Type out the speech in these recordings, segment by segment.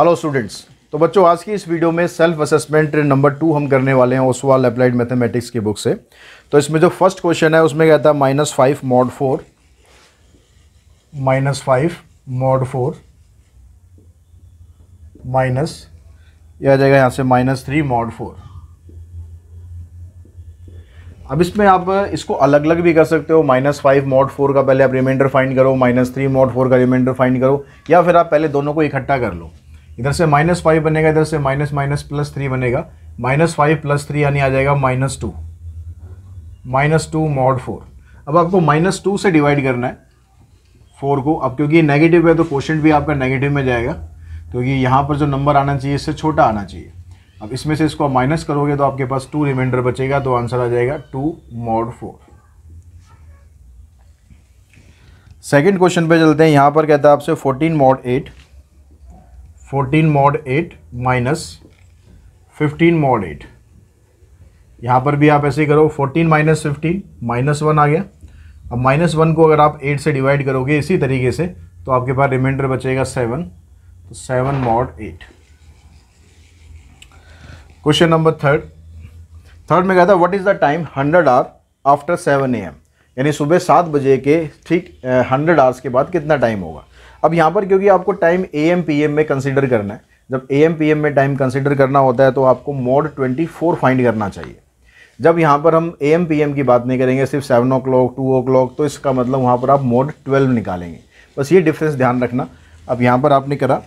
hello students तो बच्चों आज की इस वीडियो में सेल्फ असेसमेंट नंबर टू हम करने वाले हैं ओसवाल अप्लाइड मैथमेटिक्स की बुक से तो इसमें जो फर्स्ट क्वेश्चन है उसमें कहता है minus five mod four minus five mod four minus यह आ जाएगा यहाँ से माइनस थ्री मॉड फोर अब इसमें आप इसको अलग अलग भी कर सकते हो माइनस फाइव मॉड फोर का पहले आप रिमाइंडर फाइंड करो माइनस थ्री मॉड फोर का रिमाइंडर फाइंड करो या फिर आप पहले दोनों को इकट्ठा कर लो इधर से माइनस फाइव बनेगा इधर से माइनस माइनस प्लस थ्री बनेगा माइनस फाइव प्लस थ्री यानी आ जाएगा minus two minus two mod four अब आपको माइनस टू से डिवाइड करना है फोर को अब क्योंकि नेगेटिव है तो क्वेश्चन भी आपका नेगेटिव में जाएगा क्योंकि यहाँ पर जो नंबर आना चाहिए इससे छोटा आना चाहिए अब इसमें से इसको माइनस करोगे तो आपके पास टू रिमाइंडर बचेगा तो आंसर आ जाएगा two mod four second question पे चलते हैं यहाँ पर कहता है आपसे fourteen mod eight fourteen mod eight minus fifteen mod eight यहाँ पर भी आप ऐसे ही करो fourteen minus fifteen minus one आ गया अब माइनस वन को अगर आप एट से डिवाइड करोगे इसी तरीके से तो आपके पास रिमाइंडर बचेगा सेवन तो seven mod eight question number third third में कहता है what is the time hundred hour after seven A M यानी सुबह सात बजे के ठीक हंड्रेड आवर्स के बाद कितना टाइम होगा अब यहाँ पर क्योंकि आपको time A M P M में कंसिडर करना है जब ए एम पी एम में टाइम कंसिडर करना होता है तो आपको मोड ट्वेंटी फोर फाइंड करना चाहिए जब यहाँ पर हम ए एम पी एम की बात नहीं करेंगे सिर्फ seven o'clock two o'clock तो इसका मतलब वहाँ पर आप मोड ट्वेल्व निकालेंगे बस ये डिफरेंस ध्यान रखना अब यहाँ पर आपने करा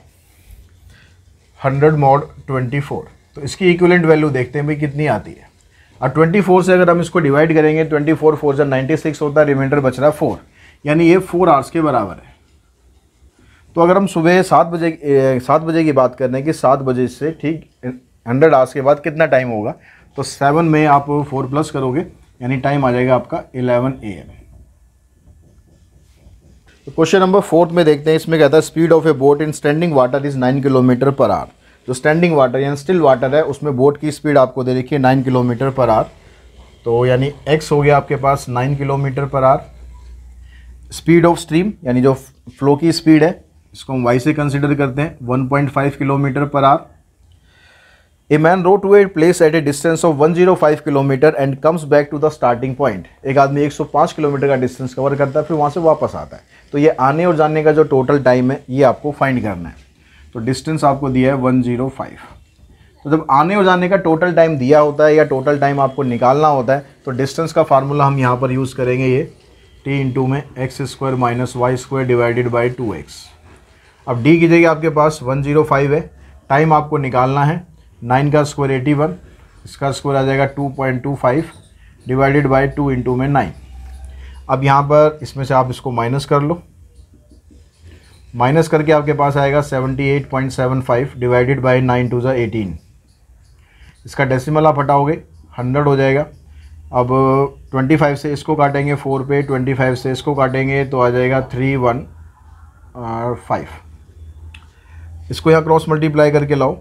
हंड्रेड मोड ट्वेंटी फोर तो इसकी इक्वलेंट वैल्यू देखते हैं भाई कितनी आती है और ट्वेंटी फोर से अगर हम इसको डिवाइड करेंगे ट्वेंटी फोर फोर जब नाइन्टी सिक्स होता है रिमाइंडर बच रहा है फोर यानी ये फोर आवर्स के बराबर है तो अगर हम सुबह सात बजे सात बजे की बात कर रहे हैं कि सात बजे से ठीक हंड्रेड आवर्स के बाद कितना टाइम होगा तो सेवन में आप फोर प्लस करोगे यानी टाइम आ जाएगा आपका इलेवन ए एम तो क्वेश्चन नंबर फोर्थ में देखते हैं इसमें कहता है speed of a boat in standing water is nine kilometer per hour जो स्टैंडिंग वाटर यानी स्टिल वाटर है उसमें बोट की स्पीड आपको दे रखी है नाइन किलोमीटर पर आर तो यानी एक्स हो गया आपके पास nine kilometer per hour speed of stream यानी जो फ्लो की स्पीड है इसको हम वाई से कंसिडर करते हैं 1.5 kilometer per hour a man row to a place at a distance of 105 kilometer and comes back to the starting point एक आदमी 105 किलोमीटर का डिस्टेंस कवर करता है फिर वहाँ से वापस आता है तो ये आने और जाने का जो टोटल टाइम है ये आपको फाइंड करना है तो डिस्टेंस आपको दिया है 105 तो जब आने और जाने का टोटल टाइम दिया होता है या टोटल टाइम आपको निकालना होता है तो डिस्टेंस का फार्मूला हम यहाँ पर यूज़ करेंगे ये टी इंटू में X square minus Y square divided by two X अब डी की जगह आपके पास वन जीरो फाइव है टाइम आपको निकालना है नाइन का स्क्वायर एटी वन इसका स्क्वायर आ जाएगा two point two five divided by two into में नाइन अब यहाँ पर इसमें से आप इसको माइनस कर लो माइनस करके आपके पास आएगा seventy eight point seven five divided by nine two ज़ा एटीन इसका डेसिमल आप हटाओगे हंड्रेड हो जाएगा अब ट्वेंटी फाइव से इसको काटेंगे फोर पे ट्वेंटी फाइव से इसको काटेंगे तो आ जाएगा थ्री वन फाइव इसको यहाँ क्रॉस मल्टीप्लाई करके लाओ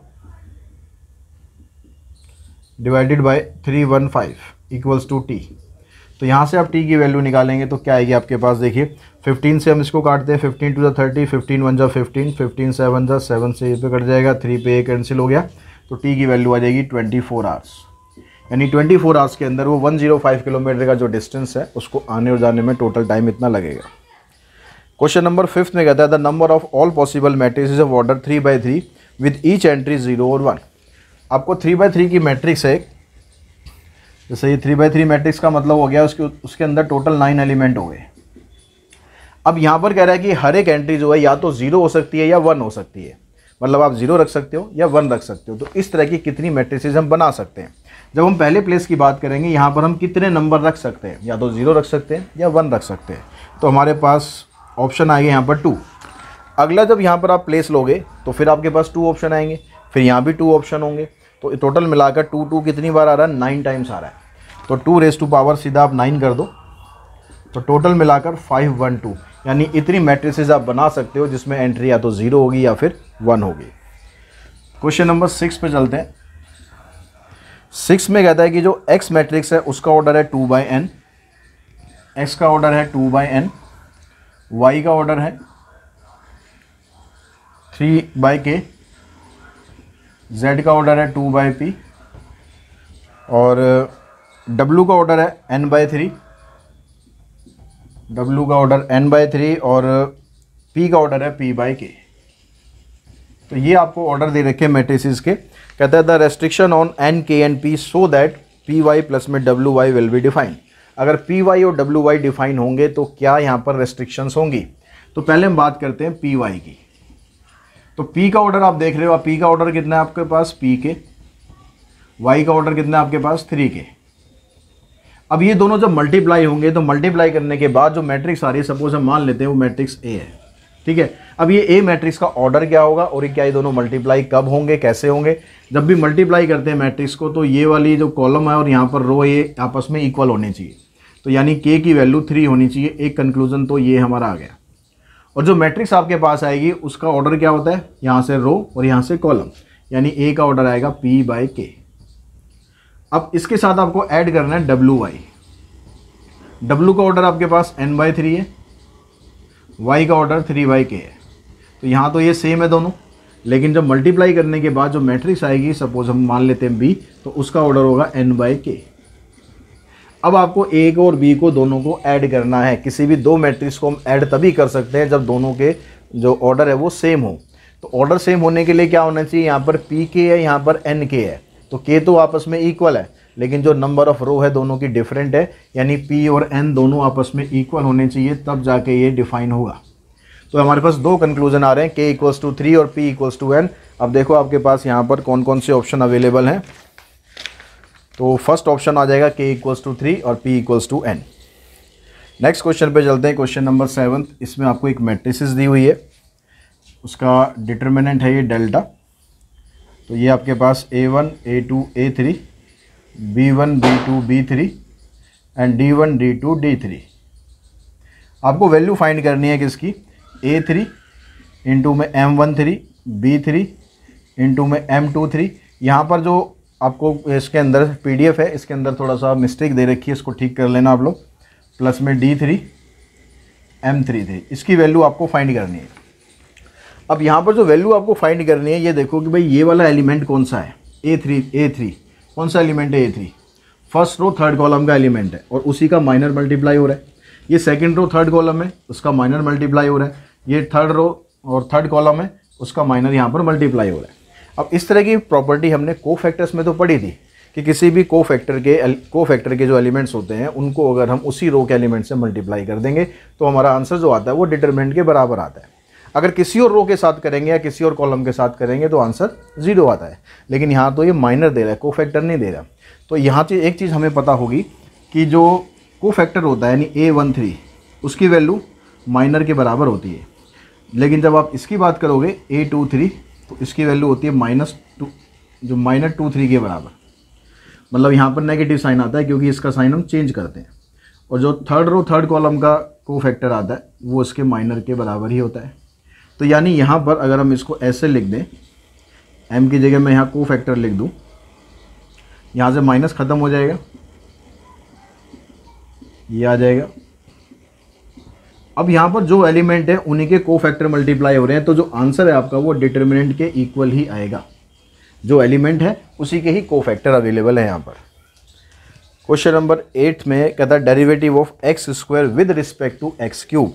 divided by three one five equals to T तो यहाँ से आप टी की वैल्यू निकालेंगे तो क्या आएगी आपके पास देखिए फिफ्टीन से हम इसको काटते हैं fifteen two thirty thirty fifteen one जो फिफ्टीन फिफ्टीन सेवन जो सेवन से ये पे कट जाएगा थ्री पे ये कैंसिल हो गया तो टी की वैल्यू आ जाएगी ट्वेंटी फोर आवर्स यानी ट्वेंटी फोर आवर्स के अंदर वो वन जीरो फाइव किलोमीटर का जो डिस्टेंस है उसको आने और जाने में टोटल टाइम इतना लगेगा क्वेश्चन नंबर फिफ्थ में कहता है the number of all possible matrix of order three by three with each entry zero और वन आपको थ्री बाई थ्री की मैट्रिक्स है जैसे ये थ्री बाई थ्री मैट्रिक्स का मतलब हो गया उसके उसके अंदर टोटल नाइन एलिमेंट हो गए अब यहाँ पर कह रहा है कि हर एक एंट्री जो है या तो ज़ीरो हो सकती है या वन हो सकती है मतलब आप ज़ीरो रख सकते हो या वन रख सकते हो तो इस तरह की कितनी मैट्रिसेज हम बना सकते हैं जब हम पहले प्लेस की बात करेंगे यहाँ पर हम कितने नंबर रख सकते हैं या तो ज़ीरो रख सकते हैं या वन रख सकते हैं तो हमारे पास ऑप्शन आएंगे यहाँ पर टू अगला जब यहाँ पर आप प्लेस लोगे तो फिर आपके पास टू ऑप्शन आएंगे फिर यहाँ भी टू ऑप्शन होंगे तो टोटल मिलाकर टू टू कितनी बार आ रहा है नाइन टाइम्स आ रहा है तो टू रेस टू पावर सीधा आप नाइन कर दो तो टोटल मिलाकर फाइव वन टू यानी इतनी मैट्रिसेज आप बना सकते हो जिसमें एंट्री या तो ज़ीरो होगी या फिर वन होगी क्वेश्चन नंबर सिक्स पे चलते हैं सिक्स में कहता है कि जो एक्स मैट्रिक्स है उसका ऑर्डर है टू बाई एन एक्स का ऑर्डर है टू बाई एन वाई का ऑर्डर है थ्री बाय के जेड का ऑर्डर है टू बाय पी और डब्लू uh, का ऑर्डर है एन बाय थ्री डब्लू का ऑर्डर एन बाय थ्री और पी uh, का ऑर्डर है पी बाय के तो ये आपको ऑर्डर दे रखे मेट्रिसेस के कहते हैं the restriction on N K and P so that P Y plus में W Y will be defined अगर पी वाई और डब्ल्यू वाई डिफाइन होंगे तो क्या यहाँ पर रेस्ट्रिक्शंस होंगी तो पहले हम बात करते हैं पी वाई की तो पी का ऑर्डर आप देख रहे हो आप पी का ऑर्डर कितना है आपके पास पी के वाई का ऑर्डर कितना है आपके पास थ्री के अब ये दोनों जब मल्टीप्लाई होंगे तो मल्टीप्लाई करने के बाद जो मैट्रिक्स आ रही है सपोज हम मान लेते हैं वो मैट्रिक्स ए है ठीक है अब ये ए मैट्रिक्स का ऑर्डर क्या होगा और क्या ये दोनों मल्टीप्लाई कब होंगे कैसे होंगे जब भी मल्टीप्लाई करते हैं मैट्रिक्स को तो ये वाली जो कॉलम है और यहाँ पर रो ये आपस में इक्वल होने चाहिए तो यानी के की वैल्यू थ्री होनी चाहिए एक कंक्लूजन तो ये हमारा आ गया और जो मैट्रिक्स आपके पास आएगी उसका ऑर्डर क्या होता है यहाँ से रो और यहाँ से कॉलम यानी ए का ऑर्डर आएगा पी बाई के अब इसके साथ आपको ऐड करना है डब्लू वाई डब्लू का ऑर्डर आपके पास एन बाई थ्री है वाई का ऑर्डर थ्री बाई के है तो यहाँ तो ये सेम है दोनों लेकिन जब मल्टीप्लाई करने के बाद जो मैट्रिक्स आएगी सपोज हम मान लेते हैं बी तो उसका ऑर्डर होगा एन बाई के अब आपको ए को और बी को दोनों को ऐड करना है किसी भी दो मैट्रिक्स को हम ऐड तभी कर सकते हैं जब दोनों के जो ऑर्डर है वो सेम हो तो ऑर्डर सेम होने के लिए क्या होना चाहिए यहाँ पर पी के है यहाँ पर एन के है तो के तो आपस में इक्वल है लेकिन जो नंबर ऑफ रो है दोनों की डिफरेंट है यानी पी और एन दोनों आपस में इक्वल होने चाहिए तब जाके ये डिफाइन होगा तो हमारे पास दो कंक्लूजन आ रहे हैं के इक्वल्स टू थ्री और पी इक्वल्स टू एन अब देखो आपके पास यहाँ पर कौन कौन से ऑप्शन अवेलेबल हैं तो फर्स्ट ऑप्शन आ जाएगा के इक्वल्स टू थ्री और P equals to N next question पे चलते हैं क्वेश्चन नंबर सेवन इसमें आपको एक मैट्रिसेस दी हुई है उसका डिटर्मिनेंट है ये डेल्टा तो ये आपके पास A one A two A three B one B two B three and D one D two D three आपको वैल्यू फाइंड करनी है किसकी ए थ्री इंटू में M one three B three into में एम टू थ्री यहाँ पर जो आपको इसके अंदर पीडीएफ है इसके अंदर थोड़ा सा मिस्टेक दे रखी है इसको ठीक कर लेना आप लोग प्लस में D three M three three इसकी वैल्यू आपको फाइंड करनी है अब यहाँ पर जो वैल्यू आपको फाइंड करनी है ये देखो कि भाई ये वाला एलिमेंट कौन सा है ए थ्री ए थ्री कौन सा एलिमेंट है A three first row third column का एलिमेंट है और उसी का माइनर मल्टीप्लाई हो रहा है ये सेकेंड रो थर्ड कॉलम है उसका माइनर मल्टीप्लाई हो रहा है ये थर्ड रो और थर्ड कॉलम है उसका माइनर यहाँ पर मल्टीप्लाई हो रहा है अब इस तरह की प्रॉपर्टी हमने को फैक्टर्स में तो पढ़ी थी कि किसी भी को फैक्टर के को फैक्टर के जो एलिमेंट्स होते हैं उनको अगर हम उसी रो के एलिमेंट से मल्टीप्लाई कर देंगे तो हमारा आंसर जो आता है वो डिटर्मिनेंट के बराबर आता है अगर किसी और रो के साथ करेंगे या किसी और कॉलम के साथ करेंगे तो आंसर ज़ीरो आता है लेकिन यहाँ तो ये माइनर दे रहा है को फैक्टर नहीं दे रहा तो यहाँ से तो एक चीज़ हमें पता होगी कि जो को फैक्टर होता है यानी ए वन थ्री उसकी वैल्यू माइनर के बराबर होती है लेकिन जब आप इसकी बात करोगे ए टू थ्री तो इसकी वैल्यू होती है माइनस टू जो माइनस टू थ्री के बराबर मतलब यहाँ पर नेगेटिव साइन आता है क्योंकि इसका साइन हम चेंज करते हैं और जो थर्ड रो थर्ड कॉलम का को फैक्टर आता है वो इसके माइनर के बराबर ही होता है तो यानी यहाँ पर अगर हम इसको ऐसे लिख दें एम की जगह मैं यहाँ को फैक्टर लिख दूँ यहाँ से माइनस ख़त्म हो जाएगा ये आ जाएगा अब यहाँ पर जो एलिमेंट है उन्हीं के को फैक्टर मल्टीप्लाई हो रहे हैं तो जो आंसर है आपका वो डिटर्मिनेंट के इक्वल ही आएगा जो एलिमेंट है उसी के ही को फैक्टर अवेलेबल है यहाँ पर क्वेश्चन नंबर एट में कहता है derivative of X square with respect to X cube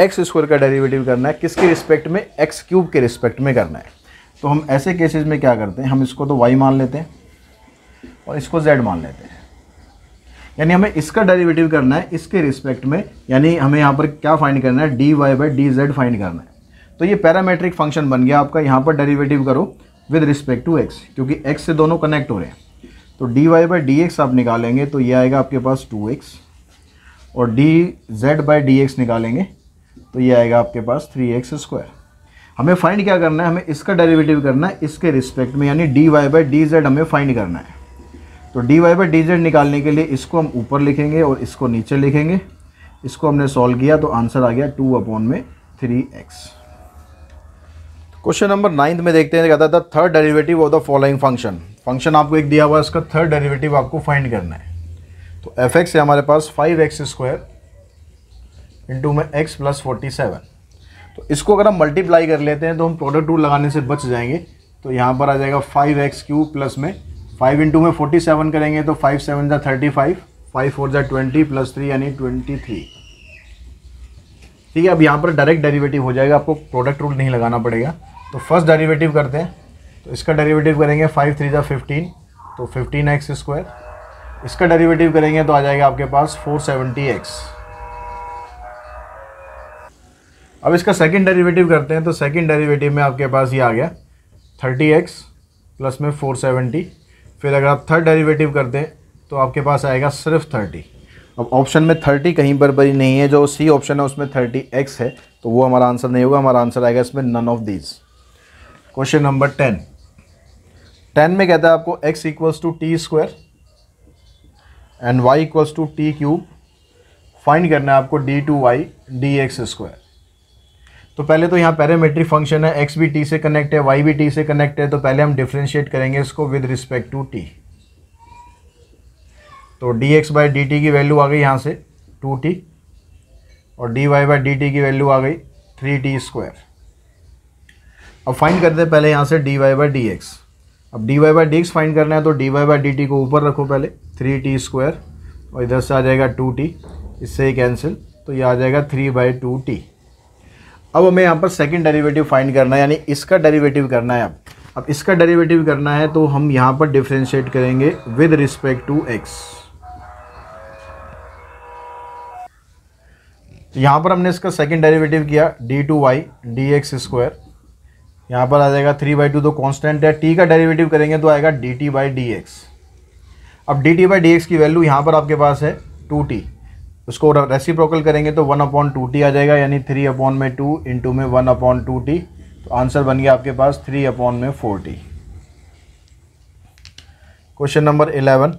X square का डेरिवेटिव करना है किसके रिस्पेक्ट में एक्स क्यूब के रिस्पेक्ट में करना है तो हम ऐसे केसेस में क्या करते हैं हम इसको तो वाई मान लेते हैं और इसको जेड मान लेते हैं यानी हमें इसका डेरिवेटिव करना है इसके रिस्पेक्ट में यानी हमें यहाँ पर क्या फाइंड करना है D Y by D Z find करना है तो ये पैरामेट्रिक फंक्शन बन गया आपका यहाँ पर डेरिवेटिव करो विद रिस्पेक्ट टू एक्स क्योंकि एक्स से दोनों कनेक्ट हो रहे हैं तो D Y by D X आप निकालेंगे तो ये आएगा आपके पास टू एक्स और D Z by D X निकालेंगे तो ये आएगा आपके पास थ्री एक्स स्क्वायर हमें फाइंड क्या करना है हमें इसका डेरिवेटिव करना है इसके रिस्पेक्ट में यानी D Y by D Z हमें फाइंड करना है तो D Y by D Z निकालने के लिए इसको हम ऊपर लिखेंगे और इसको नीचे लिखेंगे इसको हमने सॉल्व किया तो आंसर आ गया टू अपॉन में three X question number ninth में देखते हैं कहता था third derivative of the following function function आपको एक दिया हुआ है इसका थर्ड डेरिवेटिव आपको फाइंड करना है तो एफ एक्स है हमारे पास फाइव एक्स स्क्वायर इंटू में एक्स प्लस फोर्टी सेवन तो इसको अगर हम मल्टीप्लाई कर लेते हैं तो हम प्रोडक्ट रूल लगाने से बच जाएंगे तो यहाँ पर आ जाएगा फाइव एक्स क्यू प्लस में फाइव इंटू में फोर्टी सेवन करेंगे तो फाइव सेवन जै थर्टी फाइव फाइव फोर जै ट्वेंटी प्लस थ्री यानी ट्वेंटी थ्री ठीक है अब यहाँ पर डायरेक्ट डेरिवेटिव हो जाएगा आपको प्रोडक्ट रूल नहीं लगाना पड़ेगा तो फर्स्ट डेरिवेटिव करते हैं तो इसका डेरिवेटिव करेंगे फाइव थ्री जै फिफ्टीन तो फिफ्टीन एक्स स्क्वायर इसका डेरिवेटिव करेंगे तो आ जाएगा आपके पास फोर सेवेंटी एक्स अब इसका सेकंड डेरिवेटिव करते हैं तो सेकंड डेरिवेटिव में आपके पास ये आ गया थर्टी एक्स प्लस में फोर सेवेंटी फिर अगर आप थर्ड डेरिवेटिव कर दें तो आपके पास आएगा सिर्फ थर्टी अब ऑप्शन में थर्टी कहीं पर भी नहीं है जो सी ऑप्शन है उसमें थर्टी एक्स है तो वो हमारा आंसर नहीं होगा हमारा आंसर आएगा इसमें none of these question number ten ten में कहता है आपको X equals to T square and Y equals to T cube find करना है आपको D two Y D X square तो पहले तो यहाँ पैरामेट्रिक फंक्शन है एक्स भी टी से कनेक्ट है वाई भी टी से कनेक्ट है तो पहले हम डिफ्रेंशिएट करेंगे इसको विद रिस्पेक्ट टू टी तो D X by D T की वैल्यू आ गई यहाँ से टू टी और D Y by D T की वैल्यू आ गई थ्री टी स्क्वायर अब फाइंड करते हैं पहले यहाँ से D Y by D X अब D Y by D X find करना है तो D Y by D T को ऊपर रखो पहले थ्री टी स्क्वायर और इधर से आ जाएगा टू टी इससे ही कैंसिल तो ये आ जाएगा थ्री बाई टू टी अब हमें यहाँ पर सेकंड डेरिवेटिव फाइंड करना है यानी इसका डेरिवेटिव करना है अब अब इसका डेरिवेटिव करना है तो हम यहाँ पर डिफ्रेंशिएट करेंगे विद रिस्पेक्ट टू एक्स यहाँ पर हमने इसका सेकंड डेरिवेटिव किया D two Y D X square यहाँ पर आ जाएगा थ्री बाई टू तो कॉन्स्टेंट है टी का डेरिवेटिव करेंगे तो आएगा D T by D X अब D T by D X की वैल्यू यहाँ पर आपके पास है टू टी उसको तो रेसिप्रोकल करेंगे तो वन अपॉन टू टी आ जाएगा यानी थ्री अपॉन में टू इंटू में वन अपॉन टू टी तो आंसर बन गया आपके पास थ्री अपॉन में four T question number eleven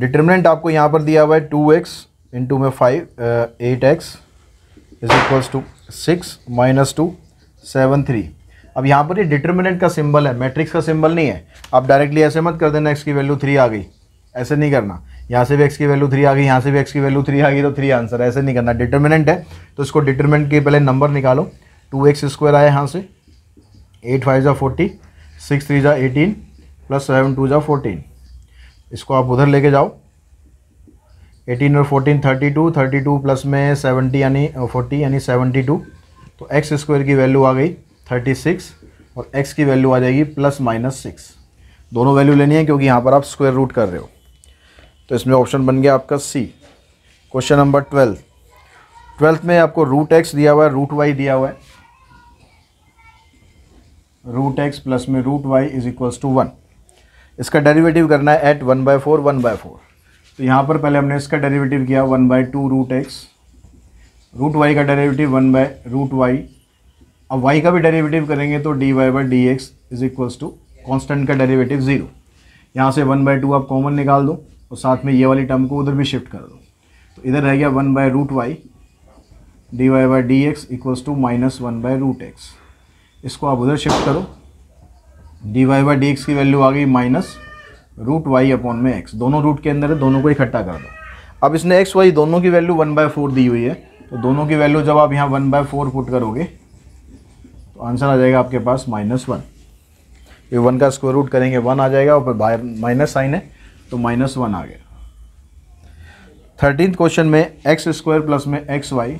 determinant आपको यहाँ पर दिया हुआ है टू एक्स इंटू में five eight X is equals to six minus two seven three अब यहाँ पर ये डिटर्मिनेंट का सिंबल है मैट्रिक्स का सिंबल नहीं है आप डायरेक्टली ऐसे मत कर देना एक्स की वैल्यू थ्री आ गई ऐसे नहीं करना यहाँ से भी एक्स की वैल्यू थ्री आ गई यहाँ से भी एक्स की वैल्यू थ्री आ गई तो थ्री आंसर ऐसे नहीं करना डिटर्मिनेंट है तो इसको डिटर्मिनेंट के पहले नंबर निकालो टू एक्स स्क्वायर आया यहाँ से एट फाइव ज़ा फोर्टी सिक्स थ्री ज़ा एटीन प्लस सेवन टू ज़ा फोर्टीन इसको आप उधर लेके जाओ एटीन और fourteen thirty two thirty two plus में सेवेंटी यानी फोर्टी यानी सेवेंटी टू तो एक्स स्क्वायर की वैल्यू आ गई थर्टी सिक्स और एक्स की वैल्यू आ जाएगी प्लस माइनस सिक्स दोनों वैल्यू लेनी है क्योंकि यहाँ पर आप स्क्वायर रूट कर रहे हो तो इसमें ऑप्शन बन गया आपका C question number twelfth twelfth में आपको रूट एक्स दिया हुआ है रूट वाई दिया हुआ है रूट एक्स प्लस में root Y is equals to one इसका डेरिवेटिव करना है at one by four one by four तो यहाँ पर पहले हमने इसका डेरिवेटिव किया one by two root X root Y का derivative one by root Y अब वाई का भी डेरिवेटिव करेंगे तो D Y by D X is equals to constant का डेरिवेटिव ज़ीरो यहाँ से वन बाय टू आप कॉमन निकाल दो और साथ में ये वाली टर्म को उधर भी शिफ्ट कर दो तो इधर रह गया one by root Y D Y by D X equals to minus one by root X इसको आप उधर शिफ्ट करो D Y by D X की वैल्यू आ गई माइनस रूट वाई अपॉन में एक्स दोनों रूट के अंदर है दोनों को इकट्ठा कर दो अब इसने एक्स वाई दोनों की वैल्यू वन बाय फोर दी हुई है तो दोनों की वैल्यू जब आप यहाँ वन बाय फोर पुट करोगे तो आंसर आ जाएगा आपके पास माइनस वन ये वन का स्क्वायर रूट करेंगे वन आ जाएगा और बाहर माइनस साइन है तो माइनस वन आ गया थर्टीन क्वेश्चन में एक्स स्क्वायर प्लस में एक्स वाई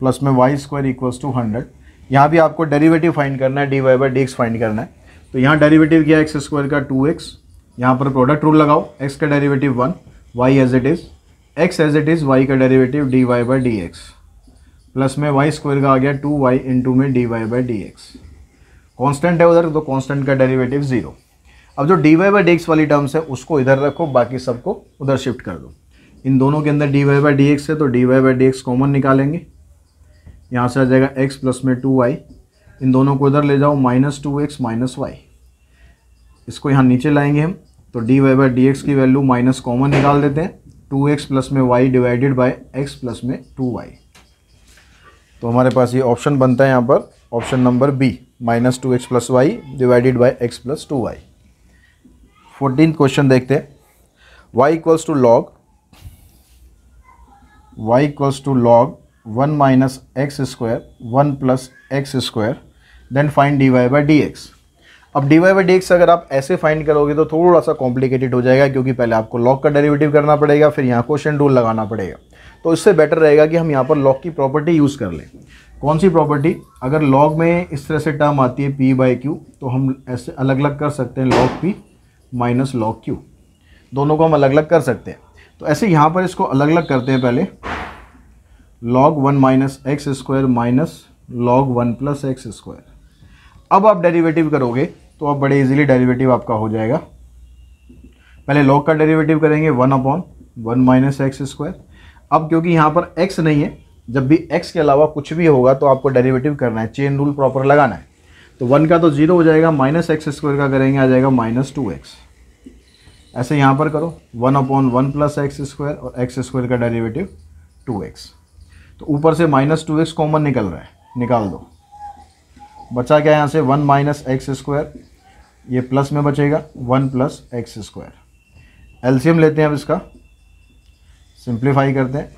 प्लस में Y square equals to hundred यहाँ भी आपको डेरिवेटिव फाइंड करना है D Y by D X find करना है तो यहाँ डेरिवेटिव किया एक्स स्क्वायर का टू एक्स यहाँ पर प्रोडक्ट रूल लगाओ एक्स का derivative one Y as it is X as it is Y का derivative D Y by D X plus में वाई स्क्वायर का आ गया टू वाई इंटू में D Y by D X constant है उधर तो कॉन्स्टेंट का डेरिवेटिव ज़ीरो अब जो D Y by D X वाली टर्म्स है उसको इधर रखो बाकी सबको उधर शिफ्ट कर दो इन दोनों के अंदर D Y by D X है तो D Y by D X common निकालेंगे यहाँ से आ जाएगा एक्स प्लस में टू वाई इन दोनों को इधर ले जाओ minus two X minus Y इसको यहाँ नीचे लाएंगे हम तो D Y by D X की वैल्यू माइनस कॉमन निकाल देते हैं टू एक्स प्लस में Y divided by X plus में टू वाई तो हमारे पास ये ऑप्शन बनता है यहाँ पर option number B minus two X plus Y divided by X plus two Y fourteen question देखते हैं Y equals to log Y equals to log one minus X square one plus X square then find D Y by D X अब D Y by D X अगर आप ऐसे find करोगे तो थोड़ा सा कॉम्प्लिकेटेड हो जाएगा क्योंकि पहले आपको लॉग का डेरिवेटिव करना पड़ेगा फिर यहाँ क्वेश्चन रूल लगाना पड़ेगा तो इससे बेटर रहेगा कि हम यहाँ पर लॉग की प्रॉपर्टी यूज़ कर लें कौन सी प्रॉपर्टी अगर लॉग में इस तरह से टर्म आती है पी बाई क्यू तो हम ऐसे अलग अलग कर सकते हैं log P minus log Q दोनों को हम अलग अलग कर सकते हैं तो ऐसे यहाँ पर इसको अलग अलग करते हैं पहले log one minus X square minus log one plus X square अब आप डेरिवेटिव करोगे तो आप बड़े इजीली डेरिवेटिव आपका हो जाएगा पहले लॉग का डेरिवेटिव करेंगे one upon one minus X square अब क्योंकि यहाँ पर एक्स नहीं है जब भी एक्स के अलावा कुछ भी होगा तो आपको डेरिवेटिव करना है चेन रूल प्रॉपर लगाना है तो वन का तो जीरो हो जाएगा माइनस एक्स स्क्वायर का करेंगे आ जाएगा माइनस टू एक्स ऐसे यहाँ पर करो one upon one plus X square और एक्स स्क्वायर का डेरिवेटिव टू एक्स तो ऊपर से माइनस टू एक्स कॉमन निकल रहा है निकाल दो बचा क्या यहाँ से वन माइनस एक्स स्क्वायर ये प्लस में बचेगा one plus X square LCM लेते हैं अब इसका सिंप्लीफाई करते हैं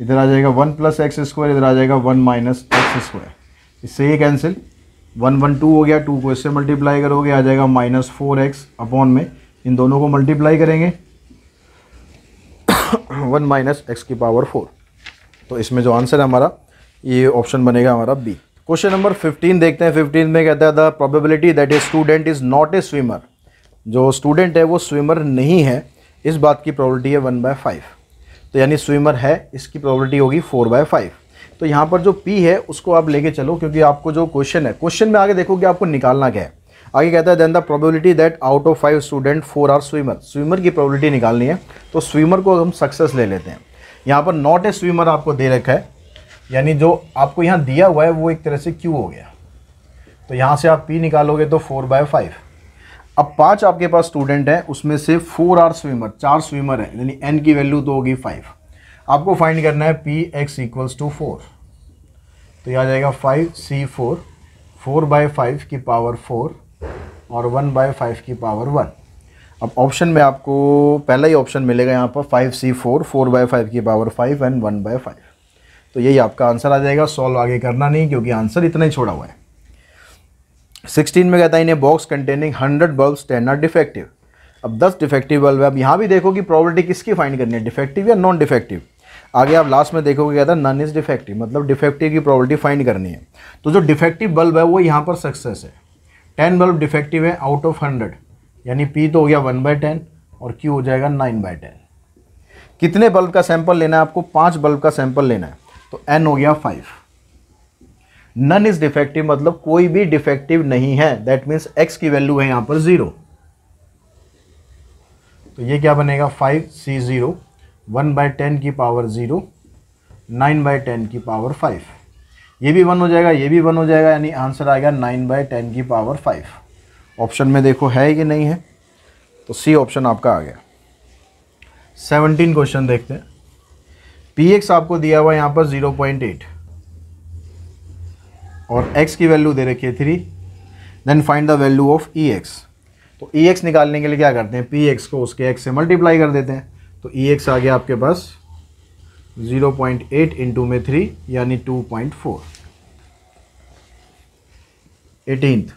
इधर आ जाएगा वन प्लस एक्स स्क्वायर इधर आ जाएगा वन माइनस एक्स स्क्वायर इससे ये कैंसिल वन वन टू हो गया टू को इससे मल्टीप्लाई करोगे आ जाएगा माइनस फोर एक्स अपॉन में इन दोनों को मल्टीप्लाई करेंगे वन माइनस एक्स की पावर फोर तो इसमें जो आंसर है हमारा ये ऑप्शन बनेगा हमारा बी क्वेश्चन नंबर फिफ्टीन देखते हैं फिफ्टीन में कहता है the probability that a student is not a swimmer जो स्टूडेंट है वो स्विमर नहीं है इस बात की प्रॉबिलिटी है वन बाय फाइव तो यानी स्विमर है इसकी प्रॉबलिटी होगी फोर बाय फाइव तो यहाँ पर जो पी है उसको आप लेके चलो क्योंकि आपको जो क्वेश्चन है क्वेश्चन में आगे देखो कि आपको निकालना क्या है आगे कहता है then the probability that out of five student four are swimmer swimmer की प्रोबेबिलिटी निकालनी है तो स्विमर को हम सक्सेस ले लेते हैं यहाँ पर नॉट ए स्विमर आपको दे रखा है यानी जो आपको यहाँ दिया हुआ है वो एक तरह से क्यू हो गया तो यहाँ से आप पी निकालोगे तो फोर बाय फाइव अब पांच आपके पास स्टूडेंट हैं उसमें से फोर आर स्विमर चार स्विमर हैं यानी एन की वैल्यू तो होगी फाइव आपको फाइंड करना है P X equals to four तो यह आ जाएगा five C four four by five की पावर फोर और वन बाय फाइव की पावर वन अब ऑप्शन में आपको पहला ही ऑप्शन मिलेगा यहाँ पर five C four four by five की power five and one by five तो यही आपका आंसर आ जाएगा सॉल्व आगे करना नहीं क्योंकि आंसर इतना ही छोड़ा हुआ है सिक्सटीन में कहता है in a box containing hundred bulb ten are defective अब दस डिफेक्टिव बल्ब है अब यहाँ भी देखो कि प्रॉबर्टी किसकी फाइंड करनी है डिफेक्टिव या नॉन डिफेक्टिव आगे आप लास्ट में देखोगे कहता है नन इज़ डिफेक्टिव मतलब डिफेक्टिव की प्रॉबर्टी फाइंड करनी है तो जो डिफेक्टिव बल्ब है वो यहाँ पर सक्सेस है टेन बल्ब डिफेक्टिव है आउट ऑफ हंड्रेड यानी पी तो हो गया वन बाई टेन और क्यू हो जाएगा नाइन बाई टेन कितने बल्ब का सैंपल लेना है आपको पाँच बल्ब का सैंपल लेना है तो एन हो गया फाइव नन इज डिफेक्टिव मतलब कोई भी डिफेक्टिव नहीं है दैट मीन्स एक्स की वैल्यू है यहाँ पर ज़ीरो तो ये क्या बनेगा five C zero one by ten की power zero nine by ten की पावर फाइव ये भी वन हो जाएगा ये भी वन हो जाएगा यानी आंसर आएगा नाइन बाई टेन की पावर फाइव ऑप्शन में देखो है कि नहीं है तो सी ऑप्शन आपका आ गया सेवनटीन क्वेश्चन देखते हैं पी एक्स आपको दिया हुआ यहाँ पर ज़ीरो पॉइंट एट और x की वैल्यू दे रखी है three then find the value of E X तो ई e एक्स निकालने के लिए क्या करते हैं पी एक्स को उसके एक्स से मल्टीप्लाई कर देते हैं तो ई e एक्स आ गया आपके पास 0.8 पॉइंट एट इंटू में थ्री यानी two point four eighteenth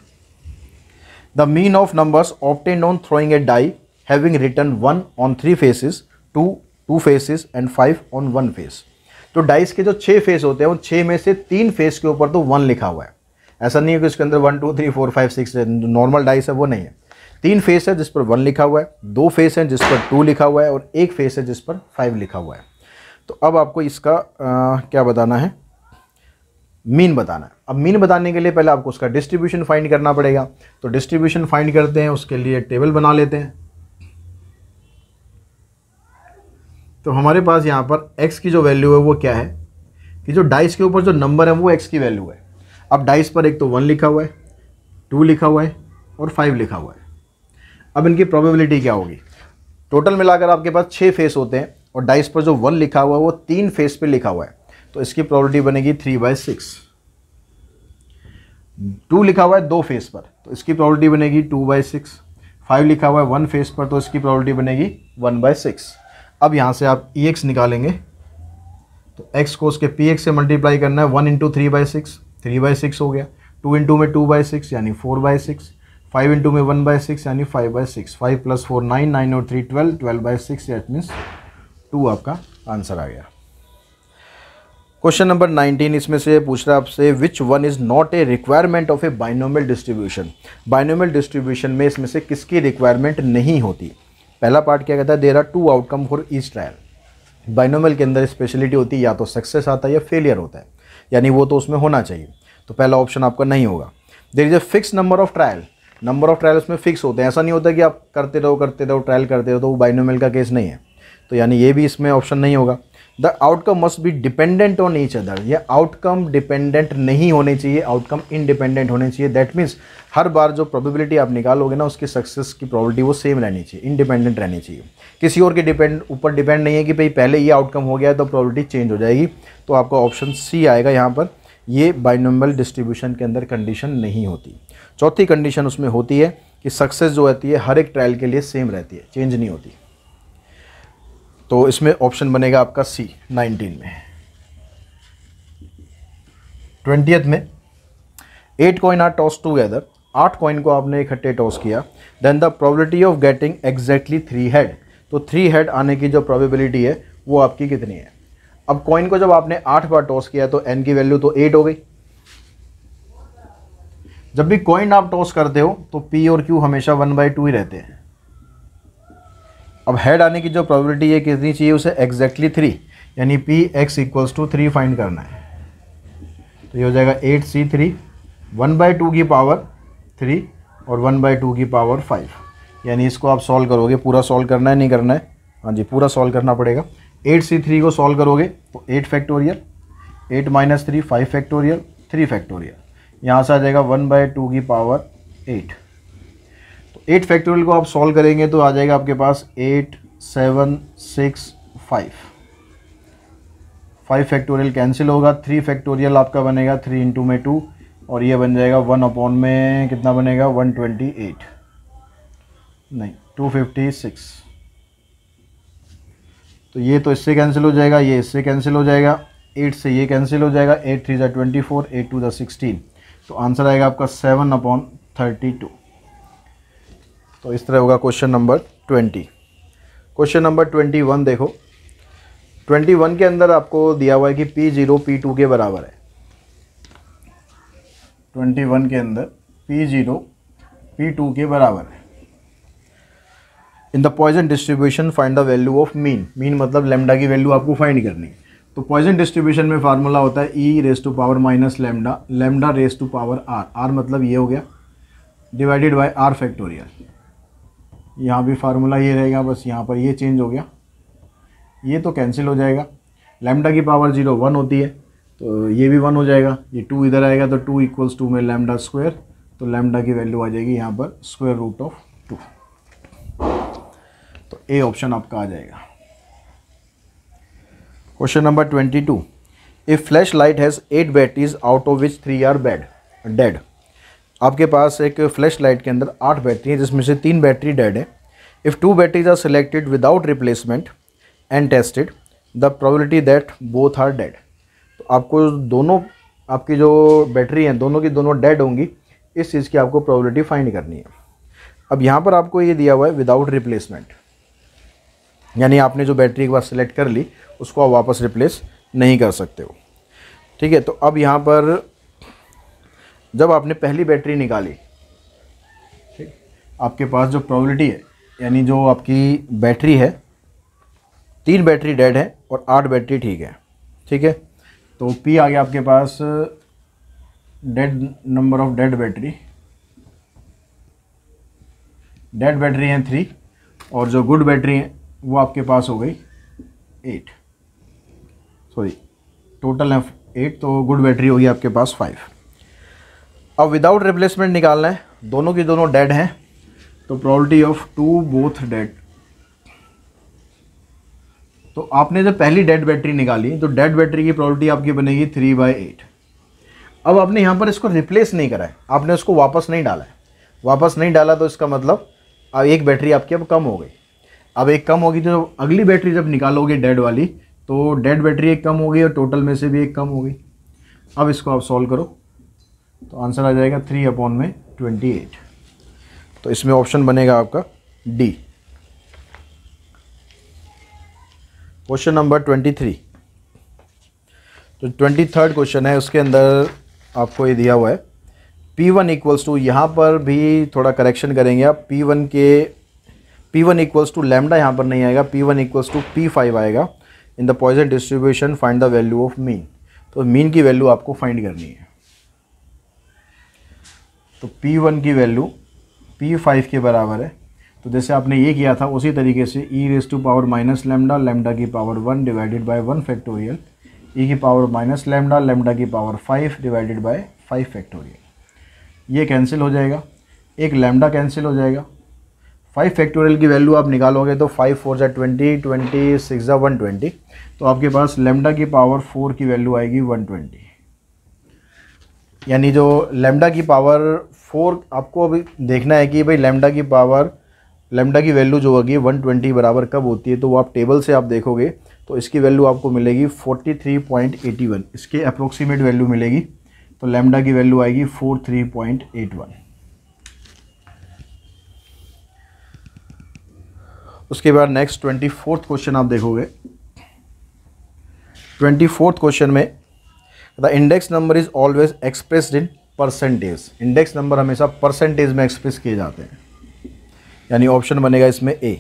the mean of numbers obtained on throwing a die having written one on three faces two two faces and five on one face तो dice के जो छः face होते हैं उन छः में से तीन फेस के ऊपर तो वन लिखा हुआ है ऐसा नहीं है कि उसके अंदर one two three four five six normal dice है वो नहीं है तीन फेस है जिस पर वन लिखा हुआ है दो फेस है जिस पर टू लिखा हुआ है और एक फेस है जिस पर फाइव लिखा हुआ है तो अब आपको इसका आ, क्या बताना है मीन बताना है अब मीन बताने के लिए पहले आपको उसका डिस्ट्रीब्यूशन फाइंड करना पड़ेगा तो डिस्ट्रीब्यूशन फाइंड करते हैं उसके लिए टेबल बना लेते हैं तो हमारे पास यहाँ पर एक्स की जो वैल्यू है वो क्या है कि जो डाइस के ऊपर जो नंबर है वो एक्स की वैल्यू है अब डाइस पर एक तो वन लिखा हुआ है टू लिखा हुआ है और फाइव लिखा हुआ है अब इनकी प्रोबेबिलिटी क्या होगी टोटल मिलाकर आपके पास छः फेस होते हैं और डाइस पर जो वन लिखा हुआ है वो तीन फेस पर लिखा हुआ है तो इसकी प्रॉबलिटी बनेगी थ्री बाय सिक्स टू लिखा हुआ है दो फेस पर तो इसकी प्रॉबलिटी बनेगी टू बाई सिक्स फाइव लिखा हुआ है वन फेस पर तो इसकी प्रॉबलिटी बनेगी वन बाय सिक्स अब यहाँ से आप ई e एक्स निकालेंगे तो एक्स को उसके पी एक्स से मल्टीप्लाई करना है one into three by six three by six हो गया टू इंटू में टू बाई सिक्स यानी four by six five into में वन बाई सिक्स यानी five by six five plus four nine nine और three twelve twelve by six that means two आपका answer आ गया क्वेश्चन नंबर नाइनटीन इसमें से पूछ रहा है आपसे which one is not a requirement of a binomial distribution binomial distribution में इसमें से किसकी रिक्वायरमेंट नहीं होती पहला पार्ट क्या कहता है there are two outcome for each trial binomial के अंदर स्पेशलिटी होती है या तो सक्सेस आता है या फेलियर होता है यानी वो तो उसमें होना चाहिए तो पहला ऑप्शन आपका नहीं होगा there is a fix number of trial number of trial उसमें फिक्स होते हैं ऐसा नहीं होता कि आप करते रहो करते रहो ट्रायल करते रहो तो वो बाइनोमल का केस नहीं है तो यानी ये भी इसमें ऑप्शन नहीं होगा the outcome must be dependent on each other ये आउटकम डिपेंडेंट नहीं होने चाहिए आउटकम इनडिपेंडेंट होने चाहिए दैट मीन्स हर बार जो प्रोबेबिलिटी आप निकालोगे ना उसकी सक्सेस की प्रोबेबिलिटी वो सेम रहनी चाहिए इंडिपेंडेंट रहनी चाहिए किसी और के डिपेंड ऊपर डिपेंड नहीं है कि भाई पहले ये आउटकम हो गया तो प्रॉबिलिटी चेंज हो जाएगी तो आपका ऑप्शन सी आएगा यहाँ पर ये बाइनोमल डिस्ट्रीब्यूशन के अंदर कंडीशन नहीं होती चौथी कंडीशन उसमें होती है कि सक्सेस जो रहती है हर एक ट्रायल के लिए सेम रहती है चेंज नहीं होती तो इसमें ऑप्शन बनेगा आपका सी नाइनटीन में ट्वेंटियथ में eight coin are toss together आठ कॉइन को आपने इकट्ठे टॉस किया then the probability of getting exactly three head तो थ्री हेड आने की जो प्रोबेबिलिटी है वो आपकी कितनी है अब कॉइन को जब आपने आठ बार टॉस किया तो एन की वैल्यू तो एट हो गई जब भी कॉइन आप टॉस करते हो तो पी और क्यू हमेशा वन बाई टू ही रहते हैं अब हेड आने की जो प्रॉबिलिटी है कितनी चाहिए उसे एग्जैक्टली थ्री यानी P X equals to three find करना है तो ये हो जाएगा eight C three one by two की पावर थ्री और वन बाई टू की पावर फाइव यानी इसको आप सॉल्व करोगे पूरा सॉल्व करना है नहीं करना है हाँ जी पूरा सॉल्व करना पड़ेगा एट सी थ्री को सॉल्व करोगे तो eight factorial eight minus three five factorial three factorial यहाँ से आ जाएगा वन बाई टू की पावर एट एट फैक्टोरियल को आप सॉल्व करेंगे तो आ जाएगा आपके पास eight seven six five five factorial cancel होगा थ्री फैक्टोरियल आपका बनेगा थ्री इंटू में टू और ये बन जाएगा वन अपॉन में कितना बनेगा वन ट्वेंटी एट नहीं टू फिफ्टी सिक्स तो ये तो इससे कैंसिल हो जाएगा ये इससे कैंसिल हो जाएगा एट से ये कैंसिल हो जाएगा एट थ्री ज़ा ट्वेंटी फोर एट टू ज़ा सिक्सटीन तो आंसर आएगा आपका सेवन अपॉन थर्टी टू तो इस तरह होगा question number twenty question number twenty one देखो ट्वेंटी वन के अंदर आपको दिया हुआ है कि पी जीरो पी टू के बराबर है ट्वेंटी वन के अंदर पी जीरो पी टू के बराबर है in the Poisson distribution find the value of mean mean मतलब लेमडा की वैल्यू आपको फाइंड करनी है तो पॉइजन डिस्ट्रीब्यूशन में फार्मूला होता है E raise to power minus lambda lambda raise to power R R मतलब ये हो गया डिवाइडेड बाय आर फैक्टोरियल यहाँ भी फार्मूला ये रहेगा बस यहाँ पर ये चेंज हो गया ये तो कैंसिल हो जाएगा लैमडा की पावर जीरो वन होती है तो ये भी वन हो जाएगा ये टू इधर आएगा तो टू इक्वल्स टू में लैमडा स्क्वायर तो लैमडा की वैल्यू आ जाएगी यहाँ पर स्क्वायर रूट ऑफ टू तो ए ऑप्शन आपका आ जाएगा question number twenty two a flashlight has eight batteries out of which three are bad dead आपके पास एक फ्लैश लाइट के अंदर आठ बैटरी है जिसमें से तीन बैटरी डेड है if two batteries are selected without replacement and tested the probability that both are dead तो आपको दोनों आपकी जो बैटरी हैं दोनों की दोनों डेड होंगी इस चीज़ की आपको प्रोबेबिलिटी फाइंड करनी है अब यहाँ पर आपको ये दिया हुआ है विदाउट रिप्लेसमेंट यानी आपने जो बैटरी एक बार सिलेक्ट कर ली उसको आप वापस रिप्लेस नहीं कर सकते हो ठीक है तो अब यहाँ पर जब आपने पहली बैटरी निकाली ठीक आपके पास जो प्रोबेबिलिटी है यानी जो आपकी बैटरी है तीन बैटरी डेड है और आठ बैटरी ठीक है ठीक है तो पी आ गया आपके पास dead number of dead battery dead battery हैं थ्री और जो गुड बैटरी हैं वो आपके पास हो गई एट सॉरी टोटल है एट तो गुड बैटरी होगी आपके पास फाइव अब विदाउट रिप्लेसमेंट निकालना है दोनों की दोनों डेड हैं तो probability of two both dead तो आपने जब पहली डेड बैटरी निकाली तो डेड बैटरी की प्रॉबलिटी आपकी बनेगी थ्री बाई एट अब आपने यहाँ पर इसको रिप्लेस नहीं करा है आपने उसको वापस नहीं डाला है वापस नहीं डाला तो इसका मतलब अब एक बैटरी आपकी अब कम हो गई अब एक कम होगी तो अगली बैटरी जब निकालोगे डेड वाली तो डेड बैटरी एक कम होगी और टोटल में से भी एक कम होगी अब इसको आप सॉल्व करो तो आंसर आ जाएगा थ्री अपॉन में ट्वेंटी एट तो इसमें ऑप्शन बनेगा आपका D question number twenty three तो ट्वेंटी थर्ड क्वेश्चन है उसके अंदर आपको ये दिया हुआ है P1 वन इक्वल्स टू यहाँ पर भी थोड़ा करेक्शन करेंगे आप P1 के P1 one equals to lambda यहाँ पर नहीं आएगा P1 one equals to P five आएगा in the Poisson distribution find the value of mean तो मीन की वैल्यू आपको फाइंड करनी है तो पी वन की वैल्यू पी फाइव के बराबर है तो जैसे आपने ये किया था उसी तरीके से E raise to power minus lambda lambda की power one divided by one factorial E की पावर माइनस लेमडा लेमडा की power five divided by five factorial ये कैंसिल हो जाएगा एक लेमडा कैंसिल हो जाएगा फाइव फैक्टोरियल की वैल्यू आप निकालोगे तो फाइव फोर जै ट्वेंटी ट्वेंटी सिक्स जै वन ट्वेंटी तो आपके पास लेमडा की पावर फोर की वैल्यू आएगी वन ट्वेंटी यानी जो लेमडा की पावर फोर आपको अभी देखना है कि भाई लेमडा की पावर लेमडा की वैल्यू जो होगी वन ट्वेंटी बराबर कब होती है तो वो आप टेबल से आप देखोगे तो इसकी वैल्यू आपको मिलेगी forty three point eighty one इसके अप्रोक्सीमेट वैल्यू मिलेगी तो लेमडा की वैल्यू आएगी four three point eight one उसके बाद नेक्स्ट ट्वेंटी फोर्थ क्वेश्चन आप देखोगे ट्वेंटी फोर्थ क्वेश्चन में the index number is always expressed in percentage index number हमेशा परसेंटेज में एक्सप्रेस किए जाते हैं यानी ऑप्शन बनेगा इसमें A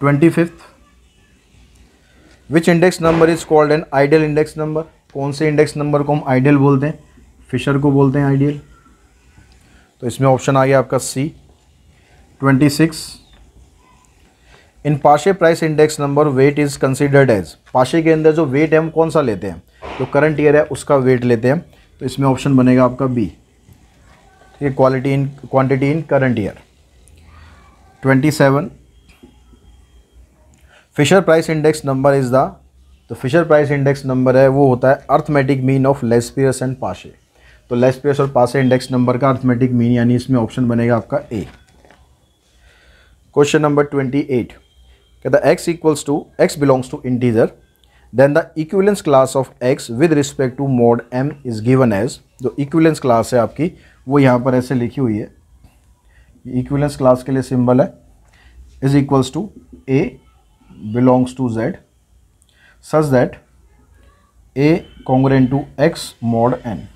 twenty fifth which index number is called an ideal index number कौन से इंडेक्स नंबर को हम आइडियल बोलते हैं फिशर को बोलते हैं आइडियल तो इसमें ऑप्शन आ गया आपका C twenty six in Paasche price index number weight is considered as Paasche के अंदर जो वेट है हम कौन सा लेते हैं जो करंट ईयर है उसका वेट लेते हैं तो इसमें ऑप्शन बनेगा आपका बी ठीक है quality in quantity in current year twenty seven Fisher price index number is the तो फिशर प्राइस इंडेक्स नंबर है वो होता है arithmetic mean of Laspeyres and Paasche तो लेस्पियस और पाशे इंडेक्स नंबर का अर्थमेटिक मीन यानी इसमें ऑप्शन बनेगा आपका A question number twenty eight कहता है X equals to X belongs to integer then the equivalence class of x with respect to mod m is given as जो equivalence class है आपकी वो यहाँ पर ऐसे लिखी हुई है equivalence class के लिए सिंबल है is equals to a belongs to z such that a congruent to x mod n